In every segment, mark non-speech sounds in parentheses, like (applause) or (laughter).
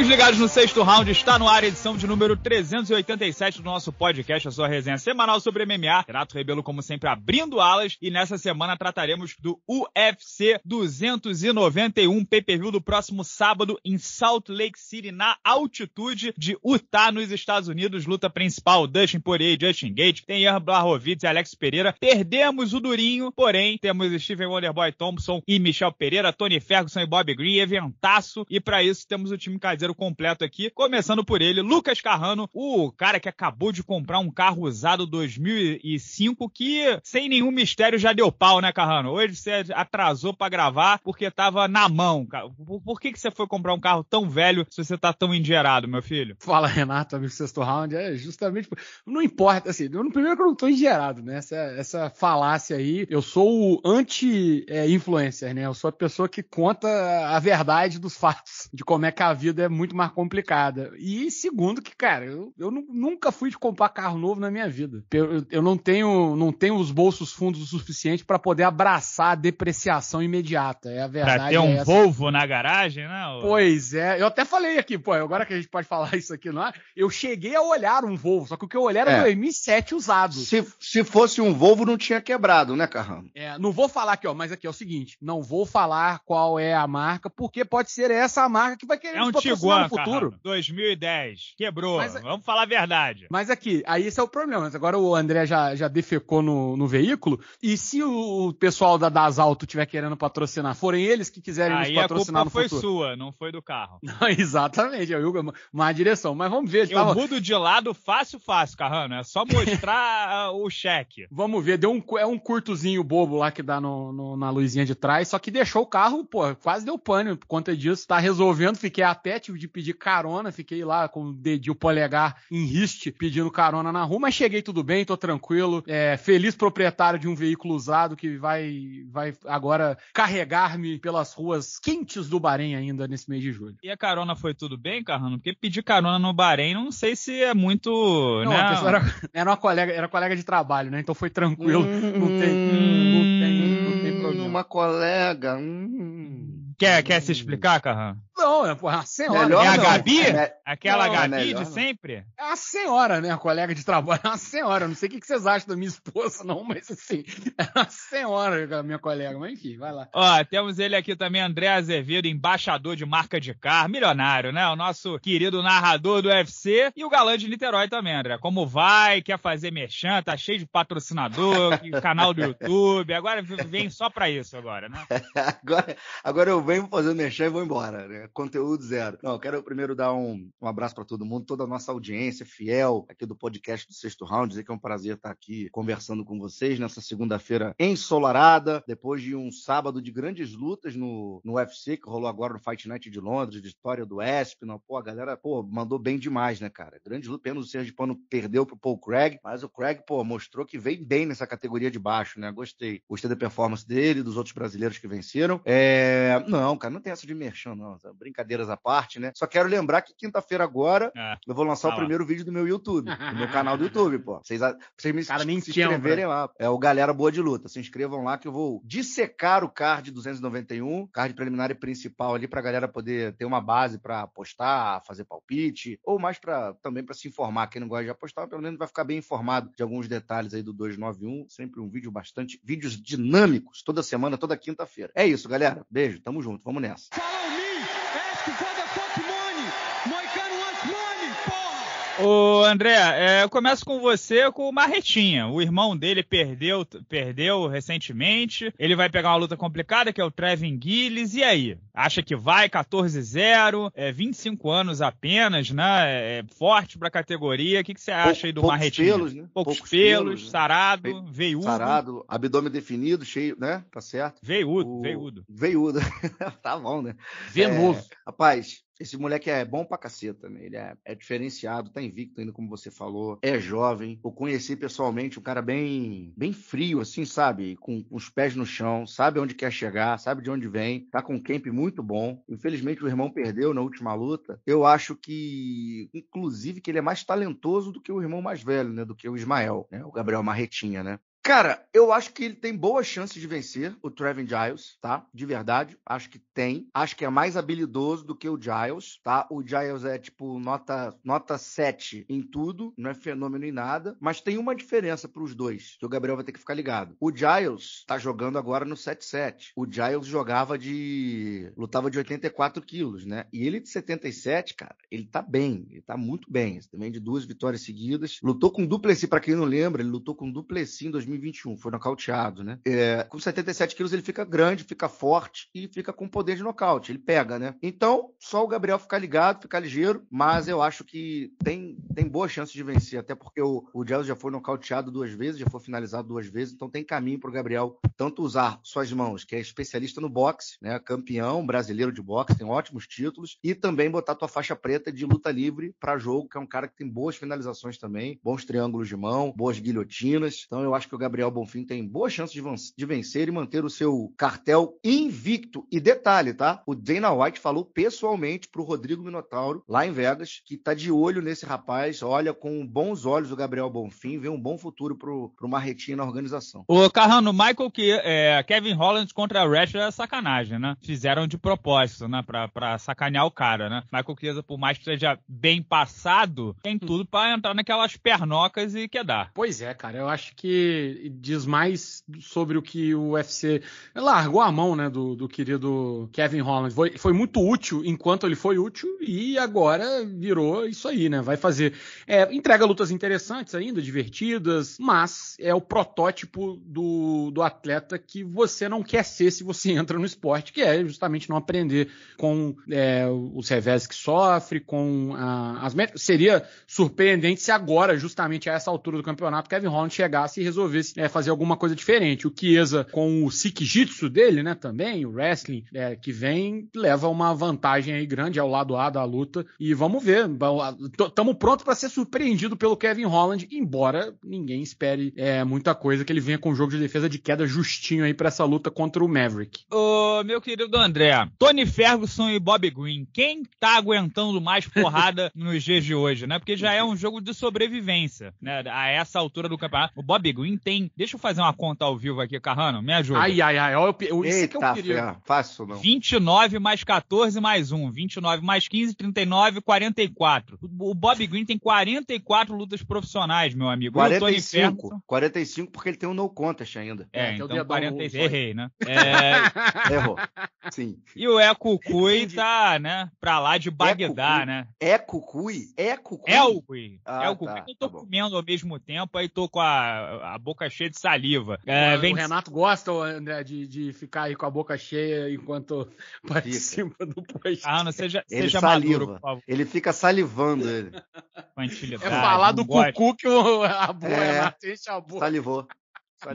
Amigos ligados no sexto round, está no ar a edição de número 387 do nosso podcast, a sua resenha semanal sobre MMA. Renato Rebelo, como sempre, abrindo alas e nessa semana trataremos do UFC 291 pay-per-view do próximo sábado em Salt Lake City, na altitude de Utah, nos Estados Unidos. Luta principal, Dustin Poirier, Justin Gate, tem Ian e Alex Pereira. Perdemos o Durinho, porém, temos Steven Wonderboy Thompson e Michel Pereira, Tony Ferguson e Bob Green, eventaço. E para isso temos o time caseiro roteiro completo aqui, começando por ele, Lucas Carrano, o cara que acabou de comprar um carro usado 2005 que sem nenhum mistério já deu pau, né, Carrano? Hoje você atrasou para gravar porque tava na mão. Por que que você foi comprar um carro tão velho se você tá tão endinheirado, meu filho? Fala, Renato, amigo sexto round, é justamente, não importa assim, no primeiro que eu não tô endinheirado, né? Essa, essa falácia aí, eu sou o anti é, influencer, né? Eu sou a pessoa que conta a verdade dos fatos de como é que a vida é muito mais complicada. E segundo que, cara, eu, eu nunca fui de comprar carro novo na minha vida. Eu, eu não tenho não tenho os bolsos fundos o suficiente para poder abraçar a depreciação imediata. É a verdade. Pra ter é um é Volvo na garagem, né? Pois é. Eu até falei aqui, pô, agora que a gente pode falar isso aqui, não é? Eu cheguei a olhar um Volvo, só que o que eu olhei era é. o M7 usado. Se, se fosse um Volvo, não tinha quebrado, né, Carrão? É, não vou falar aqui, ó, mas aqui é o seguinte, não vou falar qual é a marca, porque pode ser essa a marca que vai querer é um chegou no futuro. 2010, quebrou. Mas, é- Vamos falar a verdade. Mas aqui, aí esse é o problema. Agora o André já, já defecou no, no veículo. E se o, pessoal da Das Alto tiver querendo patrocinar, forem eles que quiserem aí nos patrocinar a culpa no foi foi sua, não foi do carro. (laughs) Não, exatamente, eu é uma é má direção. Mas vamos ver. Eu tava... mudo de lado fácil, fácil, Carrano. É só mostrar (laughs) o cheque. Vamos ver, deu um, é um curtozinho bobo lá que dá no, no, na luzinha de trás, só que deixou o carro, pô, quase deu pânico por conta disso. Tá resolvendo, fiquei até tive de pedir carona, fiquei lá com o dedinho polegar em riste pedindo carona na rua, mas cheguei tudo bem, tô tranquilo, é, feliz proprietário de um veículo usado que vai, vai agora carregar-me pelas ruas quentes do Bahrein ainda nesse mês de julho. E a carona foi tudo bem, Carrano? Porque pedir carona no Bahrein não sei se é muito. Não, né? era, (laughs) era, uma colega, era colega de trabalho, né? Então foi tranquilo, hum, não, tem, hum, não tem, hum, Uma colega. Hum. Quer, quer se explicar, Carrano? Não, é porra, a senhora. Melhor é a não. Gabi? É, Aquela não, Gabi é melhor, de sempre? É a senhora, né? A colega de trabalho. É (laughs) a senhora. Não sei o que vocês acham da minha esposa, não, mas assim, é a senhora, minha colega. Mas enfim, vai lá. Ó, temos ele aqui também, André Azevedo, embaixador de marca de carro, milionário, né? O nosso querido narrador do UFC e o galã de Niterói também, André. Como vai? Quer fazer merchan? Tá cheio de patrocinador, canal do YouTube. Agora vem só pra isso agora, né? (laughs) agora, agora eu venho fazer merchan e vou embora, né? conteúdo zero. Não, eu quero primeiro dar um, um abraço para todo mundo, toda a nossa audiência fiel aqui do podcast do Sexto Round, dizer que é um prazer estar aqui conversando com vocês nessa segunda-feira ensolarada, depois de um sábado de grandes lutas no, no UFC, que rolou agora no Fight Night de Londres, de história do Esp. Pô, a galera, pô, mandou bem demais, né, cara? Grande luta, pena o Sérgio Pano perdeu pro Paul Craig, mas o Craig, pô, mostrou que vem bem nessa categoria de baixo, né? Gostei. Gostei da performance dele, dos outros brasileiros que venceram. É... Não, cara, não tem essa de merchan, não brincadeiras à parte, né? Só quero lembrar que quinta-feira agora é. eu vou lançar ah, o primeiro vídeo do meu YouTube, do meu canal do YouTube, pô. Vocês, vocês me Cara, se, inscreverem né? lá. É o Galera Boa de Luta. Se inscrevam lá que eu vou dissecar o card 291, card preliminar e principal ali pra galera poder ter uma base para apostar, fazer palpite, ou mais para também para se informar. Quem não gosta de apostar, pelo menos vai ficar bem informado de alguns detalhes aí do 291. Sempre um vídeo bastante, vídeos dinâmicos, toda semana, toda quinta-feira. É isso, galera. Beijo, tamo junto, vamos nessa. Chicago Ô, André, é, eu começo com você, com o Marretinha. O irmão dele perdeu, perdeu recentemente. Ele vai pegar uma luta complicada, que é o Trevin Gillis. E aí? Acha que vai 14-0, é 25 anos apenas, né? É, é forte pra categoria. O que, que você acha Pou, aí do poucos Marretinha? Pelos, né? Poucos, poucos pelos, pelos né? sarado, Ve veiudo. Sarado, abdômen definido, cheio, né? Tá certo? Veiudo, o... veiudo. Veiudo. (laughs) tá bom, né? Venoso. É, rapaz, esse moleque é bom pra caceta, né? Ele é, é, diferenciado, tá invicto ainda, como você falou. É jovem. Eu conheci pessoalmente um cara bem, bem frio, assim, sabe? Com, com os pés no chão, sabe onde quer chegar, sabe de onde vem. Tá com um camp muito bom. Infelizmente, o irmão perdeu na última luta. Eu acho que, inclusive, que ele é mais talentoso do que o irmão mais velho, né? Do que o Ismael, né? O Gabriel Marretinha, né? Cara, eu acho que ele tem boas chances de vencer o Trevin Giles, tá? De verdade, acho que tem. Acho que é mais habilidoso do que o Giles, tá? O Giles é tipo nota nota 7 em tudo, não é fenômeno em nada, mas tem uma diferença para os dois, que o Gabriel vai ter que ficar ligado. O Giles tá jogando agora no 7-7. O Giles jogava de lutava de 84 quilos, né? E ele de 77, cara, ele tá bem, ele tá muito bem. também de duas vitórias seguidas. Lutou com Duplessis, para quem não lembra, ele lutou com Duplessis em 2000 2021, foi nocauteado, né? É, com 77 quilos ele fica grande, fica forte e fica com poder de nocaute, ele pega, né? Então, só o Gabriel ficar ligado, ficar ligeiro, mas eu acho que tem, tem boa chance de vencer, até porque o, o já foi nocauteado duas vezes, já foi finalizado duas vezes, então tem caminho para o Gabriel tanto usar suas mãos, que é especialista no boxe, né? Campeão brasileiro de boxe, tem ótimos títulos, e também botar tua faixa preta de luta livre para jogo, que é um cara que tem boas finalizações também, bons triângulos de mão, boas guilhotinas. Então eu acho que o Gabriel Bonfim tem boa chance de vencer e manter o seu cartel invicto. E detalhe, tá? O Dana White falou pessoalmente pro Rodrigo Minotauro, lá em Vegas, que tá de olho nesse rapaz, olha com bons olhos o Gabriel Bonfim, vê um bom futuro pro, pro Marretinho na organização. Ô, Carrano, Michael, que é, Kevin Holland contra a Rash é sacanagem, né? Fizeram de propósito, né? Pra, pra sacanear o cara, né? Michael Chiesa, por mais que seja bem passado, tem tudo para entrar naquelas pernocas e quedar. Pois é, cara, eu acho que diz mais sobre o que o UFC largou a mão, né, do, do querido Kevin Holland. Foi, foi, muito útil enquanto ele foi útil e agora virou isso aí, né? Vai fazer. É, entrega lutas interessantes ainda, divertidas, mas é o protótipo do, do atleta que você não quer ser se você (laughs) entra no esporte, que é justamente não aprender com é, os revés que sofre, com a, as métricas. Seria surpreendente se agora, justamente a essa altura do campeonato, Kevin Holland chegasse e resolvesse é, fazer alguma coisa diferente. O Chiesa, com o Sikijitsu dele, né, também, o wrestling é, que vem, leva uma vantagem aí grande ao lado A da luta. E vamos ver. Estamos prontos para ser surpreendido pelo Kevin Holland, embora ninguém espere é, muita coisa que ele venha com um jogo de defesa de queda justinho aí para essa luta contra o Maverick. Ô, meu querido André, Tony Ferguson e Bob Green, quem tá aguentando mais porrada (laughs) nos dias de hoje, né? Porque já é um jogo de sobrevivência, né? A essa altura do campeonato. O Bob Green tem tem. Deixa eu fazer uma conta ao vivo aqui, Carrano. Me ajuda. Ai, ai, ai. Olha, eu, isso Eita, que eu queria. fácil, não. 29 mais 14 mais 1. 29 mais 15, 39, 44. O Bob Green tem 44 lutas profissionais, meu amigo. 45. 45, porque ele tem um no contest ainda. É, é, é então, então 46. Um... Errei, né? né? (laughs) É... Errou. Sim. E o Eco Cui tá, né? Pra lá de Bagdá, né? Eco Cui? Eco Cucui? É o Cui. Ah, é o Cui. Tá, eu tô tá comendo ao mesmo tempo, aí tô com a, a boca boca cheia de saliva. É, o, vem... o Renato gosta, André, de, de ficar aí com a boca cheia enquanto participa do podcast. Ah, não, seja, ele seja saliva. maduro, por favor. Ele fica salivando, ele. É falar do cucu que o, a, boa, é, Renato enche a boca. Salivou.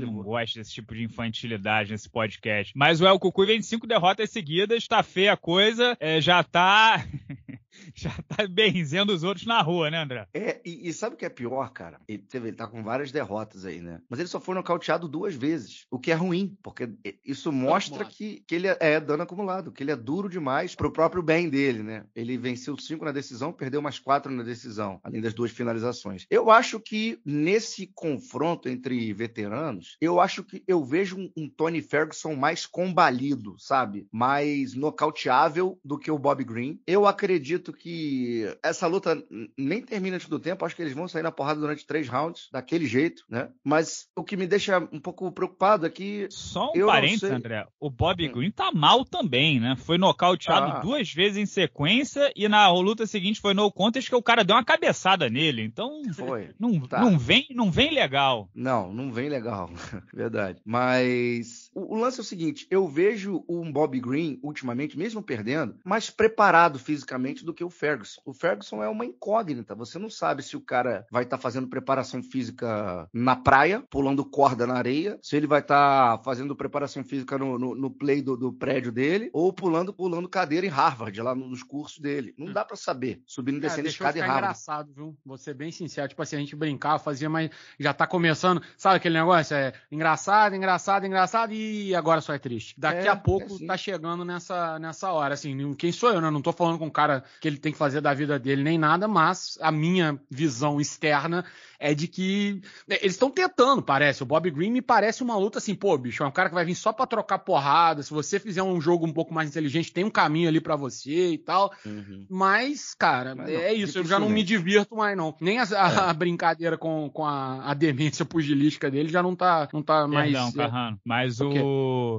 Não gosto desse tipo de infantilidade nesse podcast. Mas o El Cucu vem de cinco derrotas seguidas, tá feia a coisa, é, já tá. (laughs) (laughs) já tá benzendo os outros na rua, né, André? É, e, e sabe o que é pior, cara? Ele, ele tá com várias derrotas aí, né? Mas ele só foi nocauteado duas vezes, o que é ruim, porque isso mostra que, que ele é, é dano acumulado, que ele é duro demais pro próprio bem dele, né? Ele venceu cinco na decisão, perdeu mais quatro na decisão, além das duas finalizações. Eu acho que nesse confronto entre veteranos, eu acho que eu vejo um, um Tony Ferguson mais combalido, sabe? Mais nocauteável do que o Bob Green. Eu acredito acredito que essa luta nem termina antes do tempo. Acho que eles vão sair na porrada durante três rounds, daquele jeito, né? Mas o que me deixa um pouco preocupado é que. Só um parênteses, André. O Bob hum. Green tá mal também, né? Foi nocauteado ah. duas vezes em sequência e na luta seguinte foi no contest que o cara deu uma cabeçada nele. Então. Foi. (laughs) Não, tá. não, vem, não vem legal. Não, não vem legal. (laughs) Verdade. Mas o, o lance é o seguinte: eu vejo um Bob Green, ultimamente, mesmo perdendo, mais preparado fisicamente do que o Ferguson. O Ferguson é uma incógnita. Você não sabe se o cara vai estar tá fazendo preparação física na praia, pulando corda na areia, se ele vai estar tá fazendo preparação física no, no, no play do, do, prédio dele, ou pulando, pulando cadeira em Harvard, lá nos cursos dele. Não dá para saber. Subindo e é, descendo escada em Harvard. engraçado, viu? Vou ser bem sincero. Tipo assim, a gente brincava, fazia, mas já tá começando. Sabe aquele negócio? É engraçado, engraçado, engraçado e agora só é triste. Daqui é, a pouco é assim. tá chegando nessa, nessa hora. Assim, quem sou eu, né? Não tô falando com um cara que ele tem que fazer da vida dele nem nada, mas a minha visão externa é de que né, eles estão tentando, parece. O Bob Green me parece uma luta assim, pô, bicho, é um cara que vai vir só para trocar porrada. Se você fizer um jogo um pouco mais inteligente, tem um caminho ali para você e tal. Uhum. Mas, cara, Mas não, é isso. Eu já não me divirto mais, não. Nem a, a, é. a brincadeira com, com a, a, demência pugilística dele já não tá, não tá mais. Não, é, Carrano. Mas o.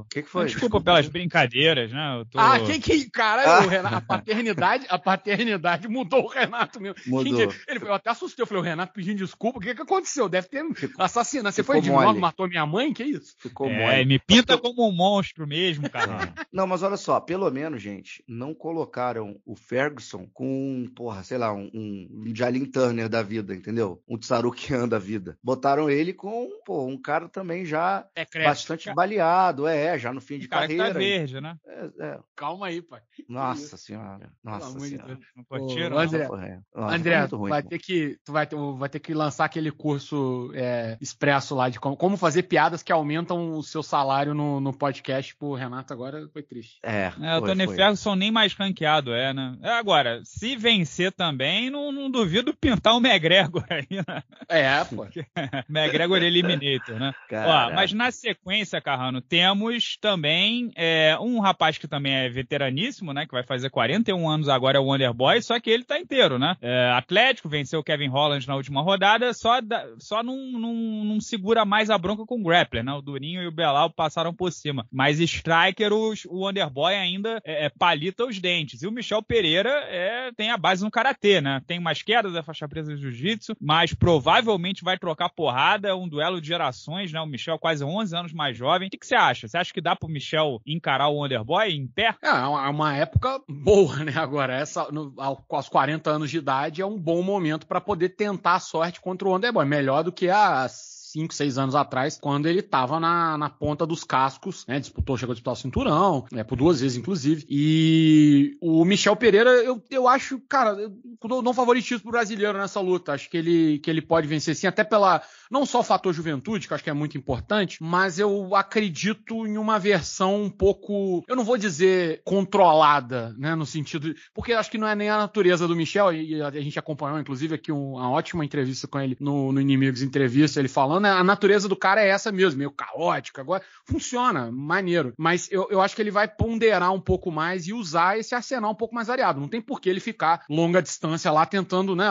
O que, que foi? desculpa, desculpa, pelas brincadeiras, né? Tô... Ah, quem que. Cara, ah. Renato, a paternidade, a paternidade mudou o Renato mesmo. Mudou. Gente, ele, eu até assustei, eu falei, o Renato pedindo desculpa o que, que aconteceu? Deve ter assassina. Você foi de mole. novo, matou minha mãe? Que isso? Ficou é, mole. Me pinta como um monstro mesmo, cara. não, mas olha só, pelo menos, gente, não colocaram o Ferguson com, porra, sei lá, um, um Jalin Turner da vida, entendeu? Um Tsarukian da vida. Botaram ele com, pô, um cara também já é bastante baleado, é, já no fim de cara tá carreira. Tá verde, né? É, é. Calma aí, pai. Nossa senhora. Nossa senhora. Não curtiram, André, é. André, é ruim, vai, ter que, tu vai, ter, vai ter que lançar passar aquele curso é, expresso lá de como, como, fazer piadas que aumentam o seu salário no, no podcast. pro Renato, agora foi triste. É, é o Tony foi. Ferguson nem mais ranqueado é, né? É, agora, se vencer também, não, não duvido pintar o McGregor (laughs) aí, né? É, pô. (laughs) McGregor Eliminator, né? Ó, mas na sequência, Carrano, temos também é, um rapaz que também é veteraníssimo, né? Que vai fazer 41 anos agora, é o Wonder Boy, só que ele tá inteiro, né? É, Atlético, venceu o Kevin Holland na última rodada, segura, só, só não, não, não segura mais a bronca com o grappler, né? O Durinho e o Belal passaram por cima. Mas Striker, os, o Underboy ainda é, é, palita os dentes. E o Michel Pereira é, tem a base no karatê, né? Tem umas quedas da é faixa presa de jiu-jitsu, mas provavelmente vai trocar porrada, um duelo de gerações, né? O Michel quase 11 anos mais jovem. O que, você acha? Você acha que dá pro Michel encarar o Underboy em pé? É, é uma é época boa, né? Agora, essa, no, aos 40 anos de idade, é um bom momento para poder tentar a sorte contra contra o Wonderboy. Melhor do que as 5, 6 anos atrás, quando ele estava na, na ponta dos cascos, né? Disputou, chegou a disputar o cinturão, né? Por duas vezes, inclusive. E o Michel Pereira, eu, eu acho, cara, eu não favoritismo pro brasileiro nessa luta. Acho que ele, que ele pode vencer sim, até pela. Não só o fator juventude, que eu acho que é muito importante, mas eu acredito em uma versão um pouco. Eu não vou dizer controlada, né? No sentido. Porque acho que não é nem a natureza do Michel, e a gente acompanhou, inclusive, aqui uma ótima entrevista com ele no, no Inimigos Entrevista, ele falando né? a natureza do cara é essa mesmo, meio caótica. Agora, funciona, maneiro. Mas eu, eu acho que ele vai ponderar um pouco mais e usar esse arsenal um pouco mais variado. Não tem por que ele ficar longa distância lá tentando, né,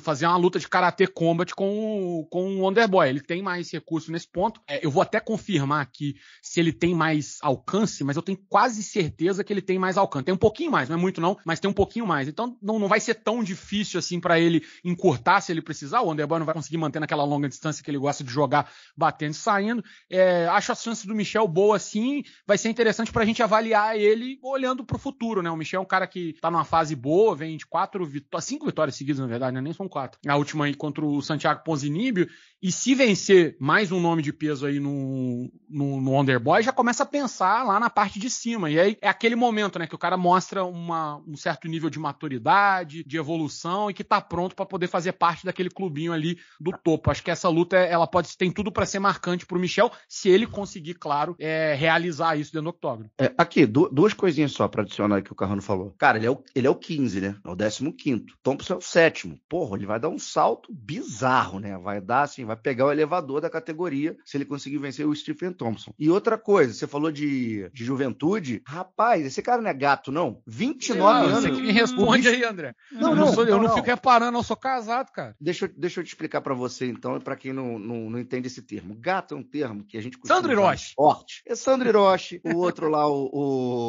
fazer uma luta de karatê combat com o, com o Underboy. Ele tem mais recurso nesse ponto. É, eu vou até confirmar aqui se ele tem mais alcance, mas eu tenho quase certeza que ele tem mais alcance. Tem um pouquinho mais, não é muito não, mas tem um pouquinho mais. Então não, não vai ser tão difícil assim para ele encurtar se ele precisar. O Underboy não vai conseguir manter naquela longa distância que ele gosta de jogar batendo e saindo. É, acho a chance do Michel boa sim. Vai ser interessante para a gente avaliar ele olhando para o futuro, né? O Michel é um cara que está numa fase boa, vem de quatro vitórias, cinco vitórias seguidas, na verdade, né? Nem são quatro. A última aí contra o Santiago Ponzinibio. E se vencer mais um nome de peso aí no, no, no Underboy, já começa a pensar lá na parte de cima. E aí é aquele momento, né, que o cara mostra uma, um certo nível de maturidade, de evolução e que tá pronto para poder fazer parte daquele clubinho ali do topo. Acho que essa luta ela pode tem tudo para ser marcante para o Michel, se ele conseguir, claro, é, realizar isso dentro do octógono. É, aqui, du duas coisinhas só para adicionar que o Carrano falou. Cara, ele é o, ele é o 15, né? É o 15. Thompson é o sétimo. Porra, ele vai dar um salto bizarro, né? Vai dar assim, vai pegar o elevador da categoria se ele conseguir vencer o Stephen Thompson. E outra coisa, você falou de, de juventude. Rapaz, esse cara não é gato, não? 29 anos. Você que me responde aí, André. Não, não, eu não, sou, não eu não, não, fico reparando, eu sou casado, cara. Deixa, eu, deixa eu te explicar para você, então, e para quem não, não não, entende esse termo. Gato é um termo que a gente Sandro Hiroshi. Forte. É Sandro Hiroshi. O outro lá, o,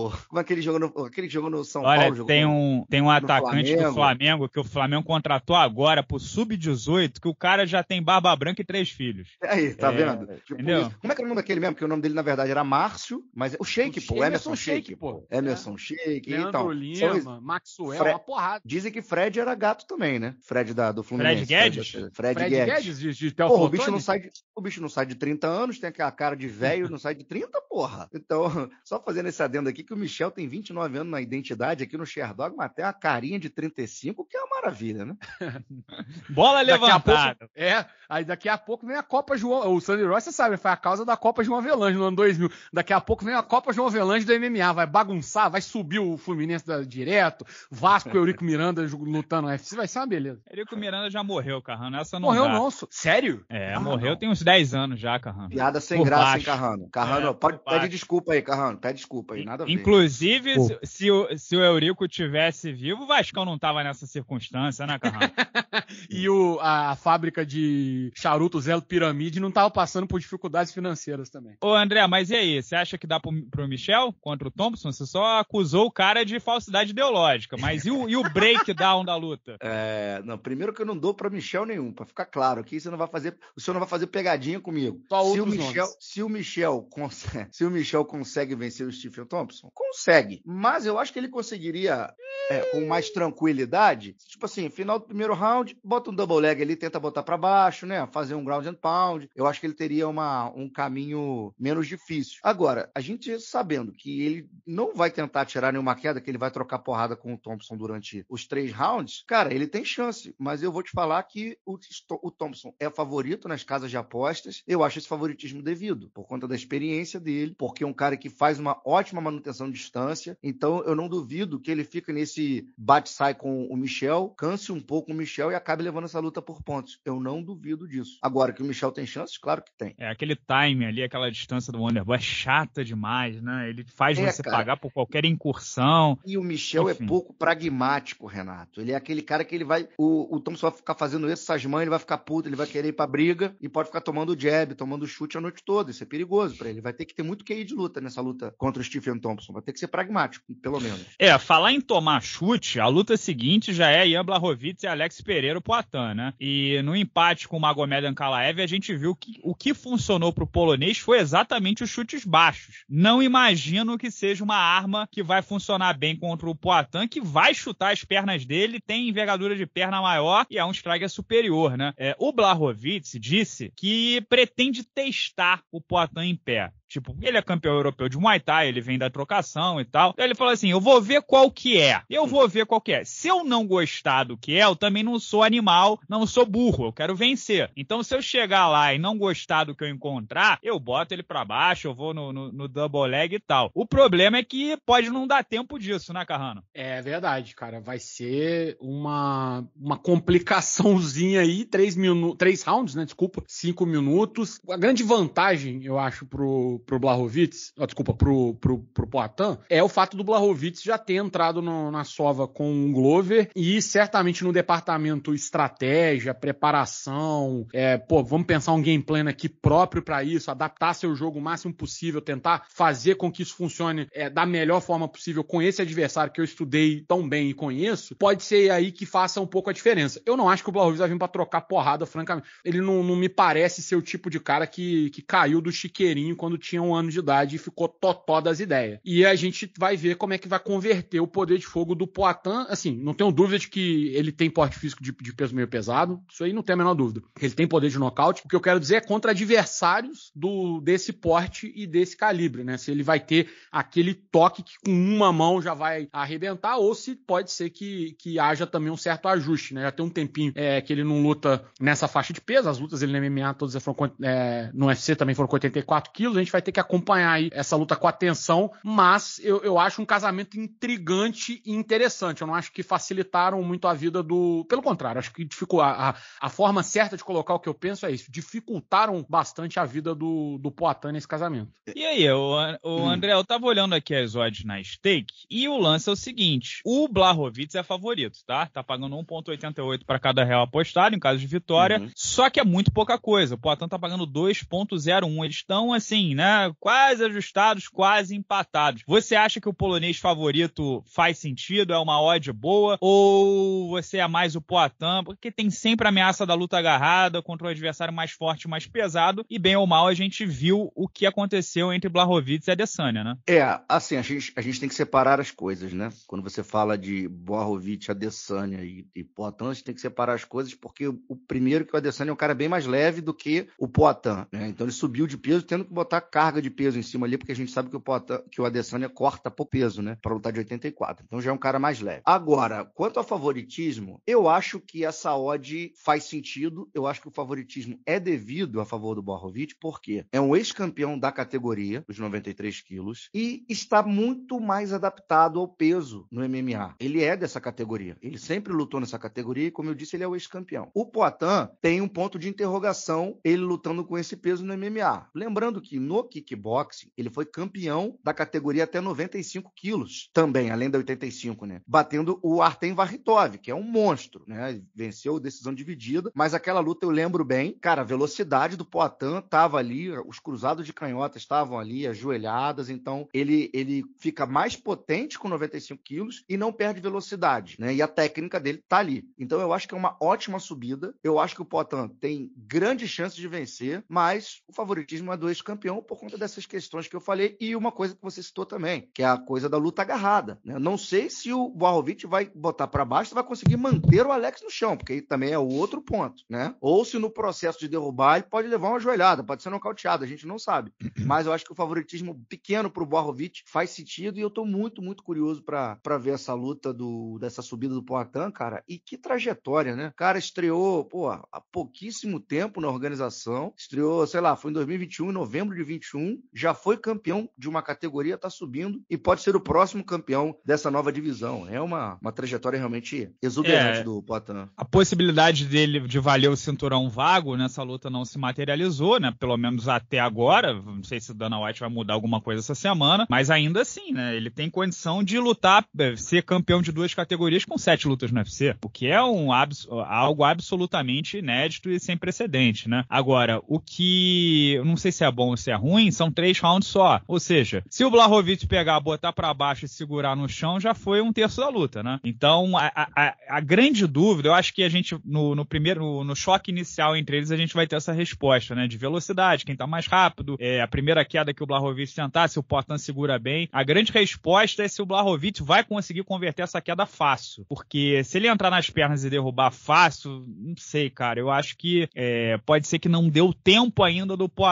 o. Como é que ele jogou no, aquele jogo no São Olha, Paulo? Tem um, tem um atacante Flamengo. do Flamengo que o Flamengo contratou agora pro Sub-18, que o cara já tem barba branca e três filhos. É Aí, tá é, vendo? Tipo, Como é que é o nome daquele mesmo? Que o nome dele, na verdade, era Márcio, mas é o Shake, pô. Shake, é Emerson Shake, pô. Emerson é. Shake. e então, Lima, são... Maxwell, Fre... uma porrada. Dizem que Fred era gato também, né? Fred da, do Fluminense. Fred Guedes? Fred, Fred, Fred Guedes. Guedes de, de Porra, o bicho não sai de, o bicho não sai de 30 anos, tem aquela cara de velho, não sai de 30, porra. (laughs) Então, (laughs) só fazendo esse adendo aqui, que o Michel tem 29 anos na identidade aqui no Sherdog, mas tem uma carinha de 35, que é uma maravilha, né? (laughs) Bola levantada. é, aí daqui a pouco vem a Copa João. O Sandy Roy, você sabe, foi a causa da Copa João Avelange no ano 2000. Daqui a pouco vem a Copa João Avelange do MMA, vai bagunçar, vai subir o Fluminense da, direto, Vasco e Eurico Miranda lutando no UFC, vai ser uma beleza. Eurico Miranda já morreu, Carrano, essa não Morreu dá. não, sério? É, morreu. Ah, morreu tem uns 10 anos já, Carrano. Piada sem por graça, hein, Carrano. Carrano, é, pode, pede desculpa aí, Carrano. Pede desculpa aí, nada a Inclusive, se, o, se o Eurico tivesse vivo, o Vascão não tava nessa circunstância, né, Carrano? (laughs) e o, a fábrica de charutos Zelo Piramide não tava passando por dificuldades financeiras também. Ô, André, mas e aí? Você acha que dá pro, pro Michel contra o Thompson? Você só acusou o cara de falsidade ideológica, mas e o, e o breakdown da luta? (laughs) É, não, primeiro que eu não dou pra Michel nenhum, pra ficar claro aqui, você não vai fazer. O senhor não vai fazer pegadinha comigo. Só se o Michel, se o Michel consegue, (laughs) se o Michel consegue vencer o Stephen Thompson, consegue. Mas eu acho que ele conseguiria é, com mais tranquilidade. Tipo assim, final do primeiro round, bota um double leg ali, tenta botar para baixo, né? Fazer um ground and pound. Eu acho que ele teria uma, um caminho menos difícil. Agora, a gente sabendo que ele não vai tentar tirar nenhuma queda, que ele vai trocar porrada com o Thompson durante os três rounds, cara, ele tem chance. Mas eu vou te falar que o, o Thompson é favorito nas casas de apostas, eu acho esse favoritismo devido, por conta da experiência dele, porque é um cara que faz uma ótima manutenção de distância. Então, eu não duvido que ele fique nesse bate-sai com o Michel, canse um pouco o Michel e acabe levando essa luta por pontos. Eu não duvido disso. Agora, que o Michel tem chances, claro que tem. É, aquele time ali, aquela distância do Wonderboy é chata demais, né? Ele faz é, você cara. pagar por qualquer incursão. E o Michel é Enfim. é pouco pragmático, Renato. Ele é aquele cara que ele vai. O, o Thompson vai ficar fazendo isso, essas mães, ele vai ficar puto, ele vai querer ir pra briga e pode ficar tomando jab, tomando chute a noite toda. Isso é perigoso para ele. Vai ter que ter muito QI de luta nessa luta contra o Stephen Thompson. Vai ter que ser pragmático, pelo menos. É, falar em tomar chute, a luta seguinte já é Ian Blahovic e Alex Pereira Poitin, né? E no empate com o Magomed Ankalaev, a gente viu que o que funcionou pro polonês foi exatamente os chutes baixos. Não imagino que seja uma arma que vai funcionar bem contra o Poitin, que vai chutar as pernas dele, tem envergadura de perna maior e é um striker superior, né? É, o Blahovic disse que pretende testar o Poitin em pé. Tipo, ele é campeão europeu de Muay Thai, ele vem da trocação e tal. Então ele falou assim: eu vou ver qual que é. Eu vou ver qual que é. Se eu não gostar do que é, eu também não sou animal, não sou burro, eu quero vencer. Então, se eu chegar lá e não gostar do que eu encontrar, eu boto ele para baixo, eu vou no, no, no, double leg e tal. O problema é que pode não dar tempo disso, né, Carrano? É verdade, cara. Vai ser uma, uma complicaçãozinha aí, três, minu três rounds, né? Desculpa, cinco minutos. A grande vantagem, eu acho, pro, pro Blahovic, ah, desculpa, pro, pro, pro Poitin, é o fato do Blahovitz já ter entrado no, na sova com o Glover e certamente no departamento estratégia, preparação, é, pô, vamos pensar um game plan aqui próprio para isso, adaptar seu jogo o máximo possível, tentar fazer com que isso funcione é, da melhor forma possível com esse adversário que eu estudei tão bem e conheço, pode ser aí que faça um pouco a diferença. Eu não acho que o Blahovitz vai vir pra trocar porrada, francamente. Ele não, não me parece ser o tipo de cara que, que caiu do chiqueirinho quando tinha tinha um ano de idade e ficou totó das ideias. E a gente vai ver como é que vai converter o poder de fogo do Poatan Assim, não tenho dúvida de que ele tem porte físico de, de, peso meio pesado. Isso aí não tem a menor dúvida. Ele tem poder de nocaute. O que eu quero dizer é contra adversários do desse porte e desse calibre, né? Se ele vai ter aquele toque que com uma mão já vai arrebentar, ou se pode ser que, que haja também um certo ajuste, né? Já tem um tempinho é, que ele não luta nessa faixa de peso. As lutas ele no MMA, todas foram, é, no UFC também foram com 84 quilos. A gente vai ter que acompanhar aí essa luta com atenção, mas eu, eu acho um casamento intrigante e interessante. Eu não acho que facilitaram muito a vida do. Pelo contrário, acho que a, a, forma certa de colocar o que eu penso é isso. Dificultaram bastante a vida do, do Poatan nesse casamento. E aí, o, o hum. André, eu tava olhando aqui as odds na stake e o lance é o seguinte: o Blahovic é favorito, tá? Tá pagando 1,88 para cada real apostado em caso de vitória, uhum. só que é muito pouca coisa. O Poitin tá pagando 2,01. Eles estão assim, né? né? Quase ajustados, quase empatados. Você acha que o polonês favorito faz sentido? É uma odd boa? Ou você é mais o Poitin? Porque tem sempre a ameaça da luta agarrada contra o adversário mais forte, mais pesado. E bem ou mal, a gente viu o que aconteceu entre Blahovic e Adesanya, né? É, assim, a gente, a gente tem que separar as coisas, né? Quando você fala de Blahovic, Adesanya e, e Poitin, a gente tem que separar as coisas porque o primeiro que o Adesanya é um cara bem mais leve do que o Poitin, né? Então ele subiu de peso tendo que botar carga de peso em cima ali, porque a gente sabe que o, Pota, que o Adesanya corta por peso, né? Para lutar de 84. Então já é um cara mais leve. Agora, quanto ao favoritismo, eu acho que essa odd faz sentido. Eu acho que o favoritismo é devido a favor do Borrovic, porque é um ex-campeão da categoria, dos 93 quilos, e está muito mais adaptado ao peso no MMA. Ele é dessa categoria. Ele sempre lutou nessa categoria e, como eu disse, ele é o ex-campeão. O Poitin tem um ponto de interrogação ele lutando com esse peso no MMA. Lembrando que no kickboxing, ele foi campeão da categoria até 95 quilos, também, além da 85, né? Batendo o Artem Varritov, que é um monstro, né? Venceu decisão dividida, mas aquela luta eu lembro bem. Cara, a velocidade do Poitin tava ali, os cruzados de canhota estavam ali, ajoelhadas, então ele, ele fica mais potente com 95 quilos e não perde velocidade, né? E a técnica dele tá ali. Então eu acho que é uma ótima subida, eu acho que o Poitin tem grandes chances de vencer, mas o favoritismo é do ex-campeão, por conta dessas questões que eu falei e uma coisa que você citou também, que é a coisa da luta agarrada. Né? Não sei se o Boahovic vai botar para baixo vai conseguir manter o Alex no chão, porque aí também é outro ponto, né? Ou se no processo de derrubar ele pode levar uma joelhada, pode ser nocauteado, a gente não sabe. (clears throat) Mas eu acho que o favoritismo pequeno para o Borrovic faz sentido e eu estou muito, muito curioso para ver essa luta do, dessa subida do Poitin, cara. E que trajetória, né? O cara estreou, pô, há pouquíssimo tempo na organização, estreou, sei lá, foi em 2021, em novembro de 20 2021, já foi campeão de uma categoria, está subindo e pode ser o próximo campeão dessa nova divisão. É uma, uma trajetória realmente exuberante é, do Poitin. A possibilidade dele de valer o cinturão vago nessa luta não se materializou, né? Pelo menos até agora. Não sei se o Dana White vai mudar alguma coisa essa semana, mas ainda assim, né? Ele tem condição de lutar, eh, ser campeão de duas categorias com sete lutas no UFC, o que é um abs algo absolutamente inédito e sem precedente, né? Agora, o que. não sei se é bom ou se é ruim ruim, são três rounds só. Ou seja, se o Blahovic pegar, botar para baixo e segurar no chão, já foi um terço da luta, né? Então, a, a, a grande dúvida, eu acho que a gente, no, no primeiro, no, no, choque inicial entre eles, a gente vai ter essa resposta, né? De velocidade, quem tá mais rápido, é, a primeira queda que o Blahovic tentar, se o Portan segura bem. A grande resposta é se o Blahovic vai conseguir converter essa queda fácil. Porque se ele entrar nas pernas e derrubar fácil, não sei, cara. Eu acho que é, pode ser que não deu tempo ainda do Poitin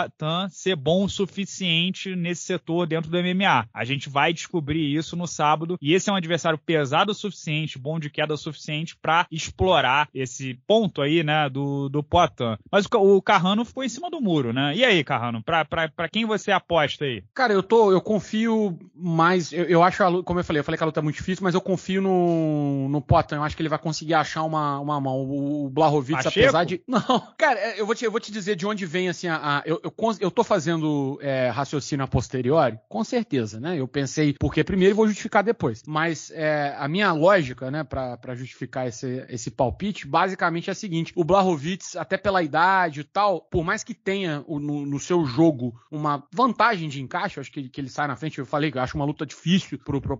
ser bom o suficiente nesse setor dentro do MMA. A gente vai descobrir isso no sábado e esse é um adversário pesado o suficiente, bom de queda o suficiente para explorar esse ponto aí, né, do, do Potan. Mas o, o Carrano ficou em cima do muro, né? E aí, Carrano, pra, quem você aposta aí? Cara, eu tô, eu confio mais, eu, eu acho, a, como eu falei, eu falei que a luta é muito difícil, mas eu confio no, no Potan, eu acho que ele vai conseguir achar uma, uma mão. O, o Blahovic, apesar de... (laughs) Não, cara, é, eu vou, te, eu vou te dizer de onde vem, assim, a, a eu, eu, eu tô fazendo é, raciocínio a posteriori? Com certeza, né? Eu pensei porque primeiro e vou justificar depois. Mas é, a minha lógica, né, para justificar esse, esse palpite, basicamente é a seguinte: o Blahovic, até pela idade e tal, por mais que tenha no, no, seu jogo uma vantagem de encaixe, acho que, que ele sai na frente. Eu falei que acho uma luta difícil pro, pro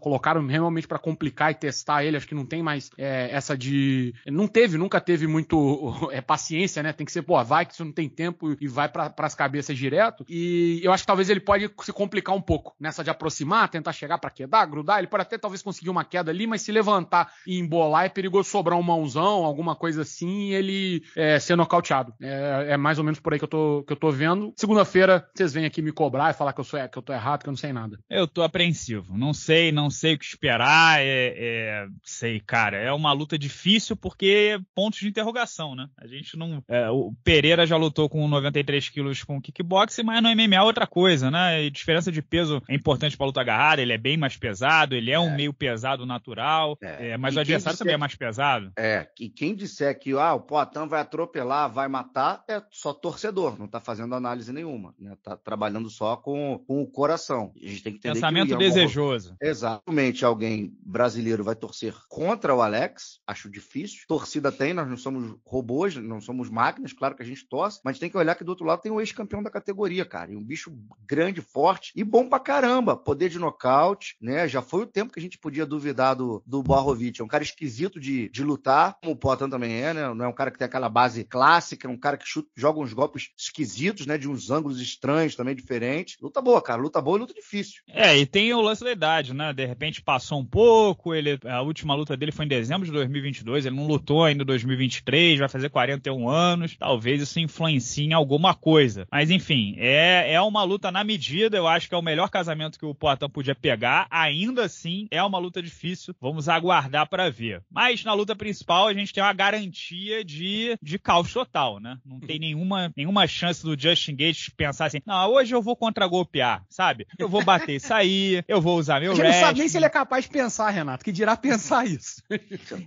colocaram realmente para complicar e testar ele. Acho que não tem mais é, essa de. Não teve, nunca teve muito (laughs) é, paciência, né? Tem que ser, pô, vai que você não tem tempo e vai para as cabeças direto projeto. E eu acho que talvez ele pode se complicar um pouco nessa de aproximar, tentar chegar para quedar, grudar. Ele pode até talvez conseguir uma queda ali, mas se levantar e embolar é perigoso sobrar um mãozão, alguma coisa assim, e ele é, ser nocauteado. É, é, mais ou menos por aí que eu tô, que eu tô vendo. Segunda-feira, vocês vêm aqui me cobrar e falar que eu, sou, que eu tô errado, que eu não sei nada. Eu tô apreensivo. Não sei, não sei o que esperar. É, é sei, cara. É uma luta difícil porque é pontos de interrogação, né? A gente não. É, o Pereira já lutou com 93 quilos com kickbox boxe, mas no MMA é outra coisa, né? E diferença de peso é importante pra luta agarrada, ele é bem mais pesado, ele é, é. um meio pesado natural, é. é mas e o adversário disser... também é mais pesado. É, e quem disser que ah, o Poitin vai atropelar, vai matar, é só torcedor, não tá fazendo análise nenhuma, né? Tá trabalhando só com, com o coração. A gente tem que entender Pensamento que desejoso. Exatamente, alguém brasileiro vai torcer contra o Alex, acho difícil. Torcida tem, nós não somos robôs, não somos máquinas, claro que a gente torce, mas tem que olhar que do outro lado tem o ex-campeão da categoria categoria, cara. E um bicho grande, forte e bom pra caramba. Poder de nocaute, né? Já foi o tempo que a gente podia duvidar do, do Barrovic. É um cara esquisito de, de lutar, como o Potan também é, né? Não é um cara que tem aquela base clássica, é um cara que chuta, joga uns golpes esquisitos, né? De uns ângulos estranhos também diferentes. Luta boa, cara. Luta boa e luta difícil. É, e tem o lance da idade, né? De repente passou um pouco, ele, a última luta dele foi em dezembro de 2022, ele não lutou ainda em 2023, vai fazer 41 anos. Talvez isso influencie em alguma coisa. Mas enfim, é, é uma luta na medida, eu acho que é o melhor casamento que o Poitin podia pegar. Ainda assim, é uma luta difícil, vamos aguardar para ver. Mas na luta principal, a gente tem uma garantia de, de caos total, né? Não tem (laughs) nenhuma, nenhuma chance do Justin Gates pensar assim: não, hoje eu vou contra-golpear, sabe? Eu vou bater e sair, eu vou usar meu Ele não sabe nem se ele é capaz de pensar, Renato, que dirá pensar isso.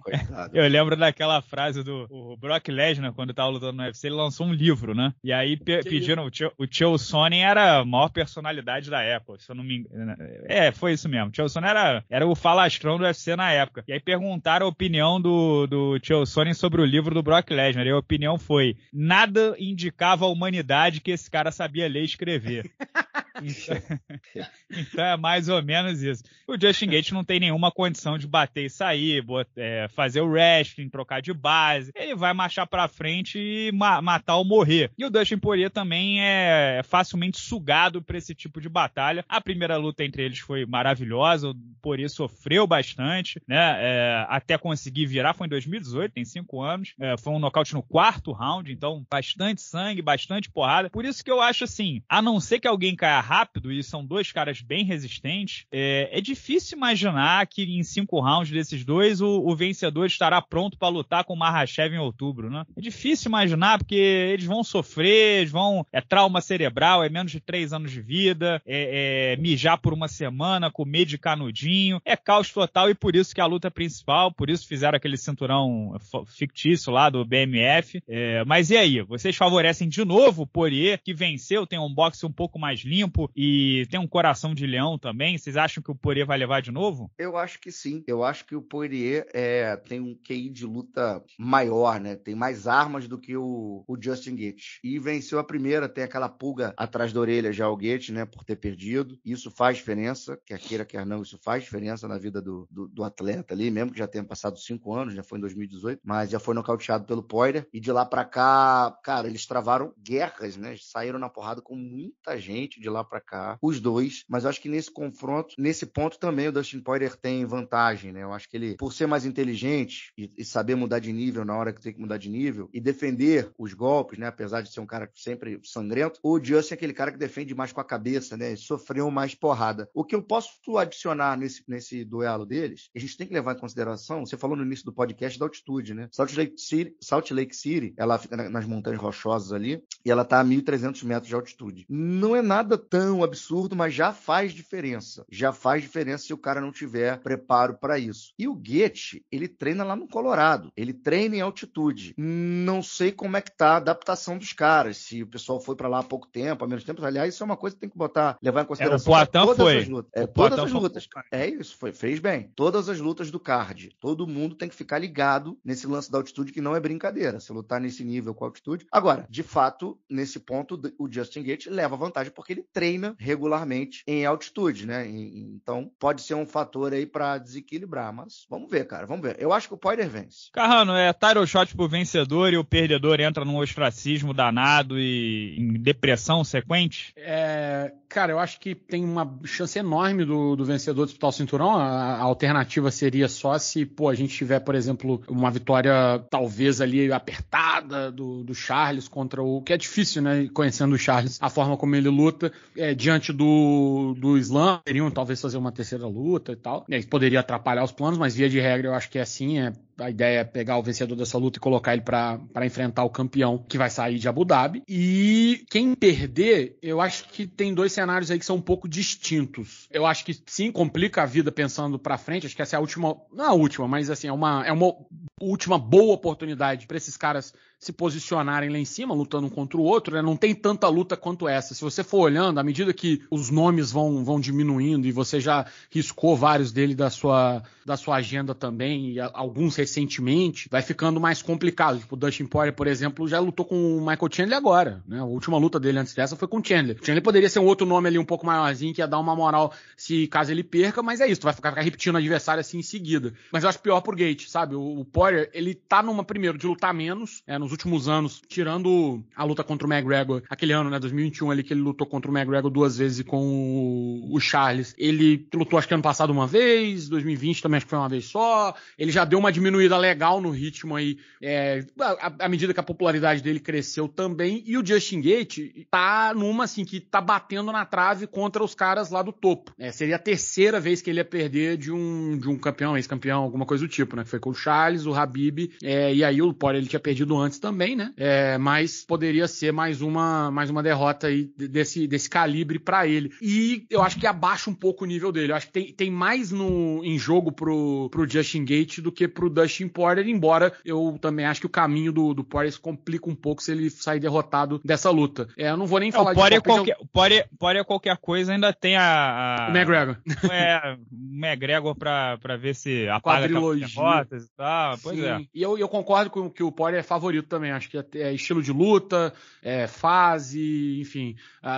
Coitado. (laughs) Eu lembro daquela frase do Brock Lesnar, quando tava lutando no UFC, ele lançou um livro, né? E aí pe pediram, o Tio Tio Sony era a maior personalidade da época, se eu não me engano. É, foi isso mesmo. Tio Sony era, era o falastrão do UFC na época. E aí perguntaram a opinião do, do Tio Sony sobre o livro do Brock Lesnar. E a opinião foi: nada indicava à humanidade que esse cara sabia ler e escrever. (laughs) (laughs) Então, é mais ou menos isso. O Justin Gates não tem nenhuma condição de bater e sair, botar, é, fazer o wrestling, trocar de base. Ele vai marchar pra frente e ma matar ou morrer. E o Dustin Poirier também é facilmente sugado pra esse tipo de batalha. A primeira luta entre eles foi maravilhosa, o Poirier sofreu bastante, né? É, até conseguir virar, foi em 2018, tem cinco anos. É, foi um nocaute no quarto round, então bastante sangue, bastante porrada. Por isso que eu acho assim, a não ser que alguém caia rápido e são dois caras bem resistentes, é, é difícil imaginar que em cinco rounds desses dois o, o vencedor estará pronto para lutar com o Mahashev em outubro, né? É difícil imaginar porque eles vão sofrer, eles vão. É trauma cerebral, é menos de três anos de vida, é, é mijar por uma semana, comer de canudinho, é caos total e por isso que é a luta é principal, por isso fizeram aquele cinturão fictício lá do BMF. É, mas e aí? Vocês favorecem de novo o Poirier, que venceu, tem um boxe um pouco mais limpo, campo e tem um coração de leão também. Vocês acham que o Poirier vai levar de novo? Eu acho que sim. Eu acho que o Poirier é, tem um QI de luta maior, né? Tem mais armas do que o, o Justin Gates. E venceu a primeira, tem aquela pulga atrás da orelha já o Gates, né? Por ter perdido. Isso faz diferença, quer queira, quer não, isso faz diferença na vida do, do, do atleta ali, mesmo que já tenha passado cinco anos, já foi em 2018, mas já foi nocauteado pelo Poirier. E de lá para cá, cara, eles travaram guerras, né? Saíram na porrada com muita gente de lá para cá, os dois, mas acho que nesse confronto, nesse ponto também o Dustin Poirier tem vantagem, né? Eu acho que ele, por ser mais inteligente e, e saber mudar de nível na hora que tem que mudar de nível e defender os golpes, né? Apesar de ser um cara sempre sangrento, o Justin é aquele cara que defende mais com a cabeça, né? E sofreu mais porrada. O que eu posso adicionar nesse, nesse duelo deles, a gente tem que levar em consideração, você falou no início do podcast da altitude, né? Salt Lake City, Salt Lake City ela fica nas montanhas rochosas ali, e ela tá a 1.300 metros de altitude. Não é nada tão absurdo, mas já faz diferença. Já faz diferença se o cara não tiver preparo para isso. E o Goethe, ele treina lá no Colorado, ele treina em altitude. Não sei como é que tá a adaptação dos caras, se o pessoal foi para lá há pouco tempo, há menos tempo. Aliás, isso é uma coisa que tem que botar, levar em consideração. É, o Poitin foi. As lutas. É, todas as lutas. Foi. É isso, foi, fez bem. Todas as lutas do card. Todo mundo tem que ficar ligado nesse lance da altitude que não é brincadeira. Se lutar nesse nível com altitude. Agora, de fato, nesse ponto, o Justin Gates leva vantagem porque ele treina treina regularmente em altitude, né? Então pode ser um fator aí para desequilibrar, mas vamos ver, cara, vamos ver. Eu acho que o Poirier vence. Carrano, é title shot pro vencedor e o perdedor entra num ostracismo danado e em depressão sequente? É, cara, eu acho que tem uma chance enorme do, do vencedor disputar o cinturão. A, a alternativa seria só se, pô, a gente tiver, por exemplo, uma vitória talvez ali apertada do, do Charles contra o que é difícil, né? Conhecendo o Charles, a forma como ele luta é, diante do, do Islã, poderiam talvez fazer uma terceira luta e tal. É, isso poderia atrapalhar os planos, mas via de regra eu acho que é assim. É, a ideia é pegar o vencedor dessa luta e colocar ele para enfrentar o campeão que vai sair de Abu Dhabi. E quem perder, eu acho que tem dois cenários aí que são um pouco distintos. Eu acho que sim, complica a vida pensando para frente. Acho que essa é a última, não é a última, mas assim, é uma, é uma última boa oportunidade para esses caras se posicionarem lá em cima, lutando um contra o outro, né? não tem tanta luta quanto essa. Se você for olhando, à medida que os nomes vão, vão diminuindo e você já riscou vários dele da sua, da sua agenda também, e a, alguns recentemente, vai ficando mais complicado. Tipo, o Dustin Poirier, por exemplo, já lutou com o Michael Chandler agora. Né? A última luta dele antes dessa foi com o Chandler. O Chandler poderia ser um outro nome ali um pouco maiorzinho que ia dar uma moral se caso ele perca, mas é isso, tu vai ficar, ficar repetindo o adversário assim em seguida. Mas eu acho pior pro Gate, sabe? O, o Poirier, ele tá numa, primeiro, de lutar menos, é, nos últimos anos, tirando a luta contra o McGregor, aquele ano, né, 2021 ali que ele lutou contra o McGregor duas vezes e com o, Charles, ele lutou acho que ano passado uma vez, 2020 também acho que foi uma vez só, ele já deu uma diminuída legal no ritmo aí, é, à, à medida que a popularidade dele cresceu também, e o Justin Gate tá numa assim que tá batendo na trave contra os caras lá do topo. É, seria a terceira vez que ele ia perder de um, de um campeão, ex-campeão, alguma coisa do tipo, né? Que foi com o Charles, o Habib, é, e aí o Poirier ele tinha perdido antes também, né? É, mas poderia ser mais uma, mais uma derrota aí desse, desse calibre para ele. E eu acho que abaixa um pouco o nível dele. Eu acho que tem, tem mais no, em jogo pro, pro Justin Gate do que pro Dustin Porter, embora eu também acho que o caminho do, do Porter se complica um pouco se ele sair derrotado dessa luta. É, eu não vou nem falar é, o Porter de qualquer, O Porter, é qualquer coisa ainda tem a... a... O McGregor. É, o McGregor pra, pra ver se apaga as derrotas e tal. Pois Sim. é. E eu, eu concordo com que o Porter é favorito também. Acho que é, é estilo de luta, é fase, enfim,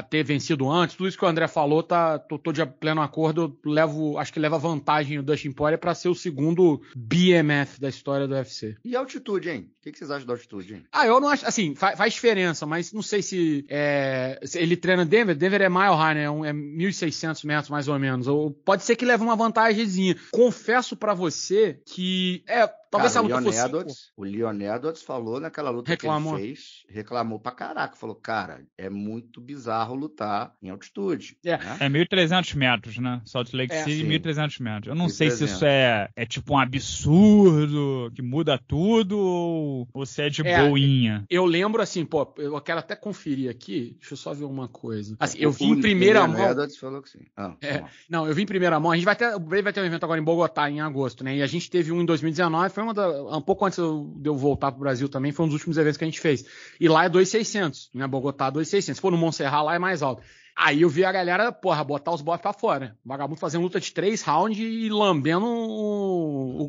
ter vencido antes. Tudo isso que o André falou, tá, tô, tô de pleno acordo. Levo, acho que leva vantagem o Dustin Poirier para ser o segundo BMF da história do UFC. E altitude, hein? O que, que vocês acham da altitude, hein? Ah, eu não acho. Assim, faz, faz diferença, mas não sei se, é, se, ele treina Denver. Denver é mile high, né? É, um, é 1.600 metros mais ou menos. Ou pode ser que leve uma vantagemzinha. Confesso para você que é Talvez Cara, o Leon, Edwards, o Leon Edwards falou na, né, aquela luta reclamou. que ele fez, reclamou pra caraca. Falou, cara, é muito bizarro lutar em altitude. É, né? é 1.300 metros, né? Salt Lake é, City, 1.300 metros. Eu não sei se isso é, é tipo um absurdo, que muda tudo, ou, ou se é de é, boinha. Eu lembro assim, pô, eu quero até conferir aqui, deixa eu só ver uma coisa. Assim, eu vi em primeira mão. falou que sim. Ah, é, não, eu vi em primeira mão. A gente vai ter, o Brave vai ter um evento agora em Bogotá, em agosto, né? E a gente teve um em 2019, foi uma da, um pouco antes de eu voltar pro Brasil também, foi um um dos últimos eventos que a gente fez. E lá é 2,600, né? Bogotá 2,600. Se for no Montserrat, lá é mais alto. Aí eu vi a galera, porra, botar os bofs pra fora. O vagabundo fazendo luta de três rounds e lambendo o,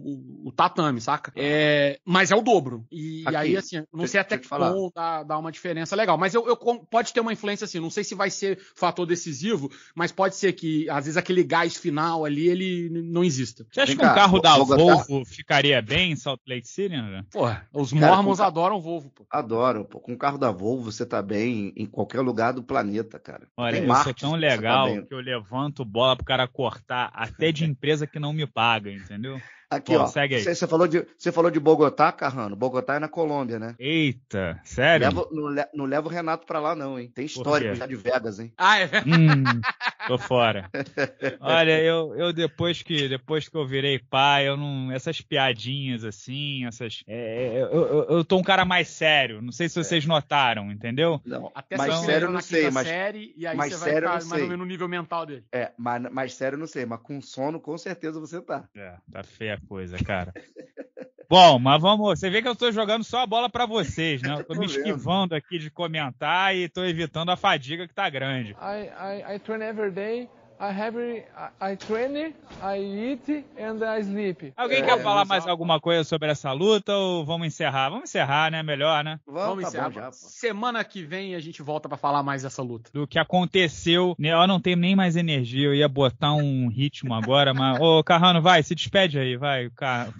o, o tatame, saca? Ah. É, mas é o dobro. E, e aí, assim, não sei até que ponto dá, dá, uma diferença legal. Mas eu, eu, pode ter uma influência, assim, não sei se vai ser fator decisivo, mas pode ser que, às vezes, aquele gás final ali, ele não exista. Você acha Vem que um cá, carro da Volvo ficaria bem em Salt Lake City, né? Porra, os Mormons com... adoram Volvo, pô. Adoram, pô. Com o carro da Volvo, você tá bem em qualquer lugar do planeta, cara. Olha, isso é tão tá legal que eu levanto bola pro cara cortar até de empresa que não me paga, entendeu? Aqui, ó. Você falou, de, falou de Bogotá, Carrano. Bogotá é na Colômbia, né? Eita, sério? Levo, não, le, não leva o Renato pra lá, não, hein? Tem história já de Vegas, hein? Ah, é hum, Tô (laughs) fora. (laughs) Olha, eu, eu depois que depois que eu virei pai, eu não. Essas piadinhas assim, essas. É, é eu, eu, eu, tô um cara mais sério. Não sei se é. vocês é. notaram, entendeu? Não, até mais então, sério eu não sei, mas. Série, e aí mais você sério vai ficar mais ou menos no nível mental dele. É, mas mais sério não sei, mas com sono com certeza você tá. É, tá feio coisa, cara. Bom, mas vamos. Você vê que eu estou jogando só a bola para vocês, né? Eu tô, me esquivando aqui de comentar e estou evitando a fadiga que tá grande. I, I, I train every day. I have, I train, I eat and I sleep. Alguém é, quer falar mais só... alguma coisa sobre essa luta ou vamos encerrar? Vamos encerrar, né? Melhor, né? Vamos, vamos tá encerrar. Já, Semana que vem a gente volta para falar mais dessa luta. Do que aconteceu. Né? Eu não tenho nem mais energia, eu ia botar um ritmo agora, mas... Ô, Carrano, vai, se despede aí, vai.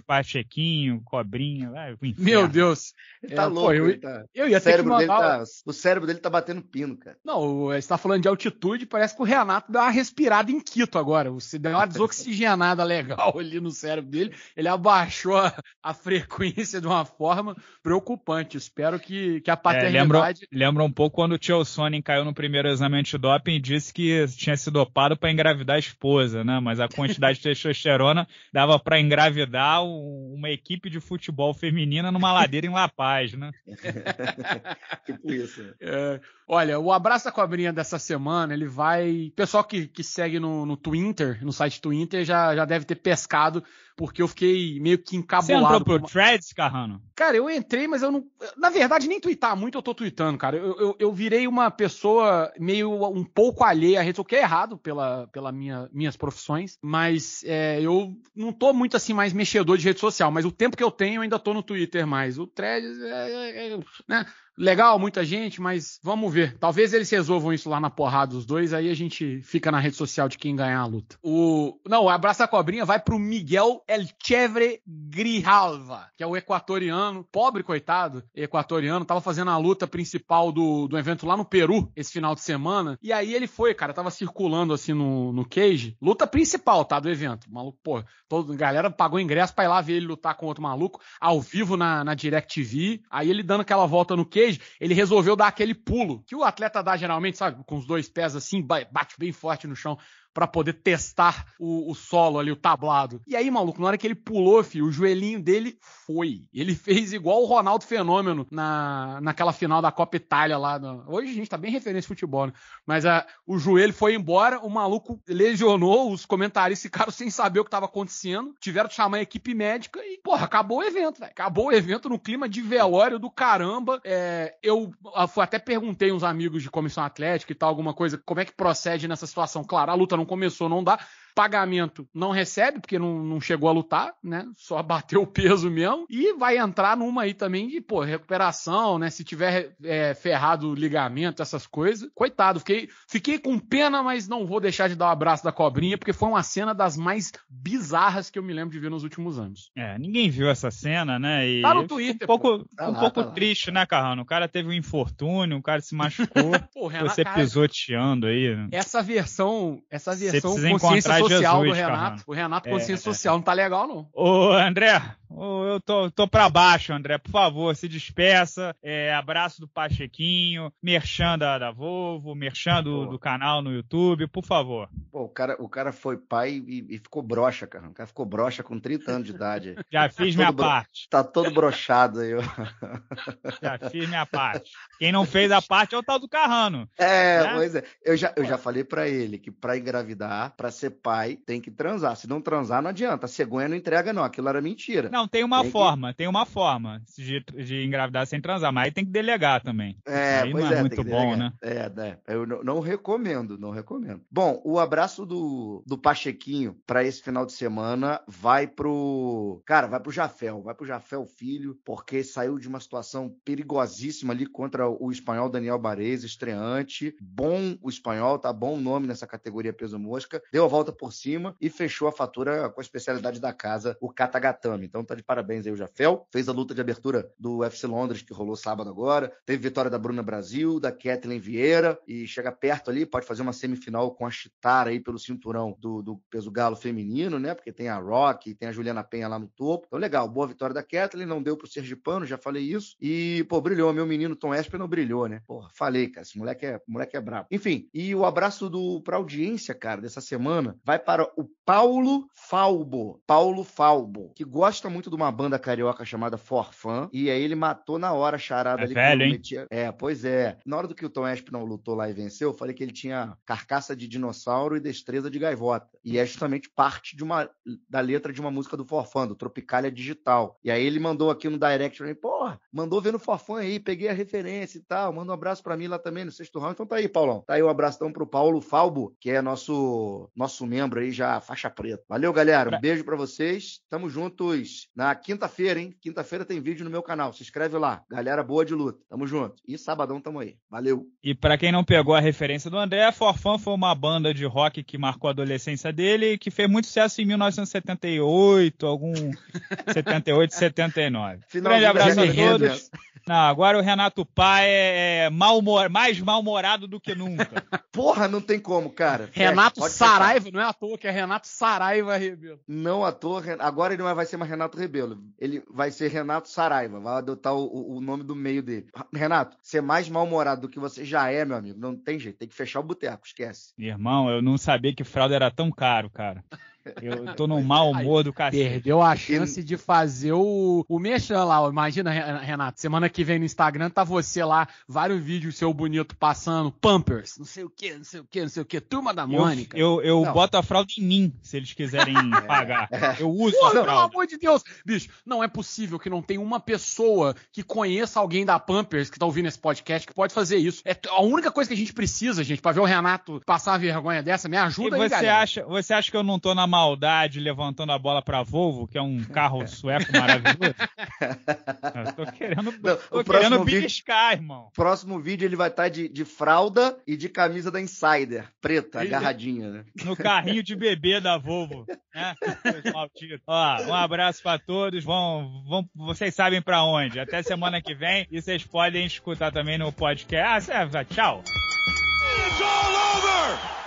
Pachequinho, Cobrinha, vai. Meu Deus. Ele é, tá é, louco, pô, eu, ele tá... eu ia o cérebro ter que mandar... Tá... O cérebro dele tá batendo pino, cara. Não, você tá falando de altitude, parece que o Renato dá uma respirada tirado em Quito agora. Você deu é uma desoxigenada legal ali no cérebro dele. Ele abaixou a, a frequência de uma forma preocupante. Espero que, que a paternidade. É, lembra, lembra um pouco quando o Tio Sonnen caiu no primeiro exame antidoping e disse que tinha se dopado para engravidar a esposa, né? Mas a quantidade de (laughs) testosterona dava para engravidar uma equipe de futebol feminina numa ladeira em La Paz, né? (laughs) tipo isso. Né? É. Olha, o abraço da cobrinha dessa semana, ele vai. Pessoal que, que segue no, no Twitter, no site Twitter, já, já deve ter pescado porque eu fiquei meio que encabulado. Você entrou pro uma... threads, Carrano? Cara, eu entrei, mas eu não. Na verdade, nem tuitar muito eu tô tweetando, cara. Eu, eu, eu virei uma pessoa meio um pouco alheia à rede, o que é errado pela, pela minha, minhas profissões, mas é, eu não tô muito assim mais mexedor de rede social, mas o tempo que eu tenho eu ainda tô no Twitter mais. O threads é, é, é, né? legal, muita gente, mas vamos ver. Talvez eles resolvam isso lá na porrada dos dois, aí a gente fica na rede social de quem ganhar a luta. O não, o abraço da cobrinha vai pro Miguel El Chevre Grijalva, que é o equatoriano, pobre coitado, equatoriano, tava fazendo a luta principal do, do evento lá no Peru esse final de semana. E aí ele foi, cara, tava circulando assim no, no cage. Luta principal, tá? Do evento. O maluco, pô, todo, galera pagou ingresso pra ir lá ver ele lutar com outro maluco, ao vivo na, na DirecTV. Aí ele dando aquela volta no cage, ele resolveu dar aquele pulo que o atleta dá geralmente, sabe? Com os dois pés assim, bate bem forte no chão para poder testar o, o, solo ali, o tablado. E aí, maluco, na hora que ele pulou, filho, o joelhinho dele foi. Ele fez igual o Ronaldo Fenômeno na, naquela final da Copa Itália lá. No... Hoje a gente tá bem referência ao futebol, né? Mas a, ah, o joelho foi embora, o maluco lesionou, os comentaristas ficaram sem saber o que tava acontecendo, tiveram que chamar a equipe médica e, porra, acabou o evento, velho. Acabou o evento no clima de velório do caramba. É, eu ah, até perguntei uns amigos de comissão atlética e tal, alguma coisa, como é que procede nessa situação. Claro, a luta não começou, não dá pagamento não recebe, porque não, não chegou a lutar, né? Só (laughs) bateu o peso mesmo. E vai entrar numa aí também de, pô, recuperação, né? Se tiver é, ferrado o ligamento, essas coisas. Coitado, fiquei, fiquei com pena, mas não vou deixar de dar o um abraço da cobrinha, porque foi uma cena das mais bizarras que eu me lembro de ver nos últimos anos. É, ninguém viu essa cena, né? E tá no Twitter. Um pouco, tá um pouco tá triste, né, Carrano? O cara teve um infortúnio, o cara se machucou. (laughs) pô, Renan, você pisoteando aí. Essa versão, essa versão. Você precisa encontrar social Jesus, do Renato. Carrano. O Renato, é, consciência é, é, social, não tá legal, não. Ô, André, eu tô, tô pra baixo, André. Por favor, se despeça. É, abraço do Pachequinho, merchan da, da Volvo, merchan do, do, canal no YouTube, por favor. Pô, o cara, o cara foi pai e, e, ficou broxa, cara. O cara ficou broxa com 30 anos de idade. (laughs) Já fiz tá minha parte. Tá todo brochado aí. (laughs) Já fiz minha parte. Quem não fez a parte é o tal do Carrano. É, né? pois é. Eu já, eu já falei pra ele que pra engravidar, pra ser pai, tem que transar. Se não transar, não adianta. A cegonha não entrega, não. Aquilo era mentira. Não, tem uma tem forma, que... tem uma forma de, de, engravidar sem transar, mas aí tem que delegar também. É, aí pois não é, é muito bom, né? É, né? Eu não, não, recomendo, não recomendo. Bom, o abraço do, do Pachequinho para esse final de semana vai pro. Cara, vai pro Jafel, vai pro Jafel Filho, porque saiu de uma situação perigosíssima ali contra o espanhol Daniel Bares, estreante. Bom o espanhol, tá bom o nome nessa categoria peso mosca. Deu a volta por cima e fechou a fatura com a especialidade da casa, o Katagatame. Então tá de parabéns aí o Jafel. Fez a luta de abertura do UFC Londres, que rolou sábado agora. Teve vitória da Bruna Brasil, da Kathleen Vieira. E chega perto ali, pode fazer uma semifinal com a Chitara aí pelo cinturão do, do peso galo feminino, né? Porque tem a Rock, tem a Juliana Penha lá no topo. Então, legal, boa vitória da Kathleen. Não deu pro Pano já falei isso. E, pô, brilhou. Meu menino Tom Esper não brilhou, né? Porra, falei, cara. Esse moleque é, moleque é brabo. Enfim, e o abraço do, pra audiência, cara, dessa semana vai para o Paulo Falbo. Paulo Falbo, que gosta muito de uma banda carioca chamada Forfan, e aí ele matou na hora a charada é ali. Velho, hein? Metia... É, pois é. Na hora do que o Tom Espinal lutou lá e venceu, eu falei que ele tinha carcaça de dinossauro e destreza de gaivota. E é justamente parte de uma da letra de uma música do Forfan, do Tropicália Digital. E aí ele mandou aqui no direct pra mim, porra, mandou ver no Forfan aí, peguei a referência e tal, manda um abraço para mim lá também no sexto round. Então tá aí, Paulão. Tá aí um abração pro Paulo Falbo, que é nosso nosso membro aí já faixa preta. Valeu, galera. Um beijo para vocês. Tamo juntos na quinta-feira, hein? Quinta-feira tem vídeo no meu canal. Se inscreve lá. Galera boa de luta. Tamo junto. E sabadão tamo aí. Valeu. E para quem não pegou a referência do André, Forfã foi uma banda de rock que marcou a adolescência dele e que fez muito sucesso em 1978, algum 78, 79. Final Grande abraço a todos. Não, agora o Renato Pai é, é mal mais mal-humorado do que nunca. (laughs) Porra, não tem como, cara. Renato é, Saraiva, não é à toa que é Renato Saraiva Ribeiro. Não à toa, agora ele não vai ser mais Renato Rebelo. Ele vai ser Renato Saraiva, vai adotar o, o nome do meio dele. Renato, ser mais mal-humorado do que você já é, meu amigo, não tem jeito, tem que fechar o boteco, esquece. Irmão, eu não sabia que fralda era tão caro, cara. (laughs) Eu tô num mau humor do cacete. Perdeu a chance de fazer o, o mexer lá. Imagina, Renato, semana que vem no Instagram tá você lá, vários vídeos seu bonito passando, Pampers, não sei o que, não sei o que, não sei o que, Turma da Mônica. Eu, eu, eu boto a fralda em mim, se eles quiserem (laughs) é. pagar. É. Eu uso Pô, a fralda. Pelo amor de Deus. Bicho, não é possível que não tenha uma pessoa que conheça alguém da Pampers que tá ouvindo esse podcast que pode fazer isso. É a única coisa que a gente precisa, gente, pra ver o Renato passar vergonha dessa. Me ajuda e aí, você galera. Acha, você acha que eu não tô na maldade levantando a bola para Volvo, que é um carro (laughs) sueco maravilhoso. Eu tô querendo, Não, tô querendo vídeo, irmão. Próximo vídeo ele vai estar tá de, de fralda e de camisa da Insider, preta, agarradinha, né? No carrinho de bebê da Volvo, né? Ó, um abraço para todos. Vão, vão, vocês sabem para onde. Até semana que vem e vocês podem escutar também no podcast. Ah, tchau. It's all over!